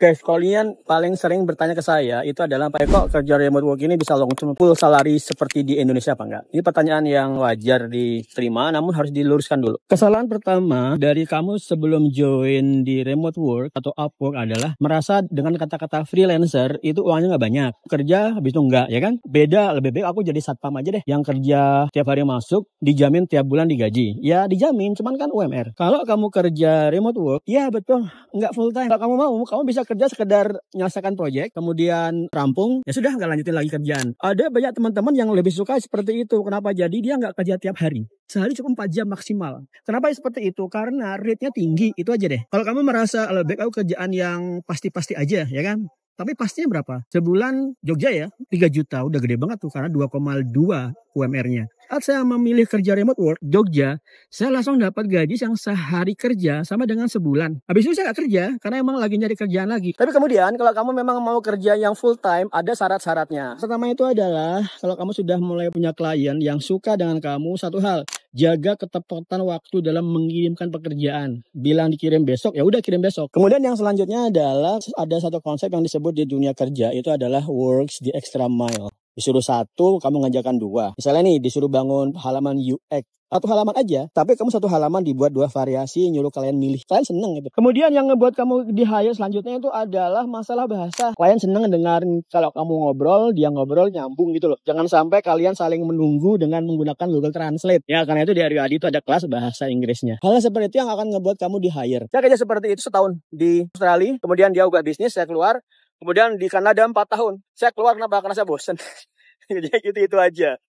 Guys, kalian paling sering bertanya ke saya itu adalah Pak Eko kerja remote work ini bisa langsung term full salary seperti di Indonesia apa enggak? Ini pertanyaan yang wajar diterima namun harus diluruskan dulu. Kesalahan pertama dari kamu sebelum join di remote work atau Upwork adalah merasa dengan kata-kata freelancer itu uangnya nggak banyak. Kerja habis itu enggak ya kan? Beda lebih baik aku jadi satpam aja deh yang kerja tiap hari masuk dijamin tiap bulan digaji. Ya dijamin cuman kan UMR. Kalau kamu kerja remote work ya betul nggak full time. Kalau kamu mau kamu bisa kerja sekedar menyelesaikan proyek, kemudian rampung, ya sudah nggak lanjutin lagi kerjaan. Ada banyak teman-teman yang lebih suka seperti itu. Kenapa? Jadi dia nggak kerja tiap hari. Sehari cukup 4 jam maksimal. Kenapa seperti itu? Karena rate-nya tinggi, itu aja deh. Kalau kamu merasa lebih aku kerjaan yang pasti-pasti aja, ya kan? Tapi pastinya berapa? Sebulan Jogja ya, 3 juta. Udah gede banget tuh karena 2,2 UMR-nya saat saya memilih kerja remote work Jogja, saya langsung dapat gaji yang sehari kerja sama dengan sebulan. Habis itu saya nggak kerja karena emang lagi nyari kerjaan lagi. Tapi kemudian kalau kamu memang mau kerja yang full time ada syarat-syaratnya. Pertama itu adalah kalau kamu sudah mulai punya klien yang suka dengan kamu satu hal jaga ketepatan waktu dalam mengirimkan pekerjaan. Bilang dikirim besok, ya udah kirim besok. Kemudian yang selanjutnya adalah ada satu konsep yang disebut di dunia kerja itu adalah works the extra mile disuruh satu, kamu ngajakan dua. Misalnya nih, disuruh bangun halaman UX, satu halaman aja, tapi kamu satu halaman dibuat dua variasi, nyuruh kalian milih. Kalian seneng gitu. Kemudian yang ngebuat kamu di hire selanjutnya itu adalah masalah bahasa. Kalian seneng dengerin kalau kamu ngobrol, dia ngobrol nyambung gitu loh. Jangan sampai kalian saling menunggu dengan menggunakan Google Translate. Ya, karena itu di hari Adi itu ada kelas bahasa Inggrisnya. Hal seperti itu yang akan ngebuat kamu di hire. Saya kerja seperti itu setahun di Australia, kemudian dia buka bisnis, saya keluar, Kemudian di Kanada 4 tahun. Saya keluar kenapa? Karena saya bosen. Jadi gitu-gitu aja.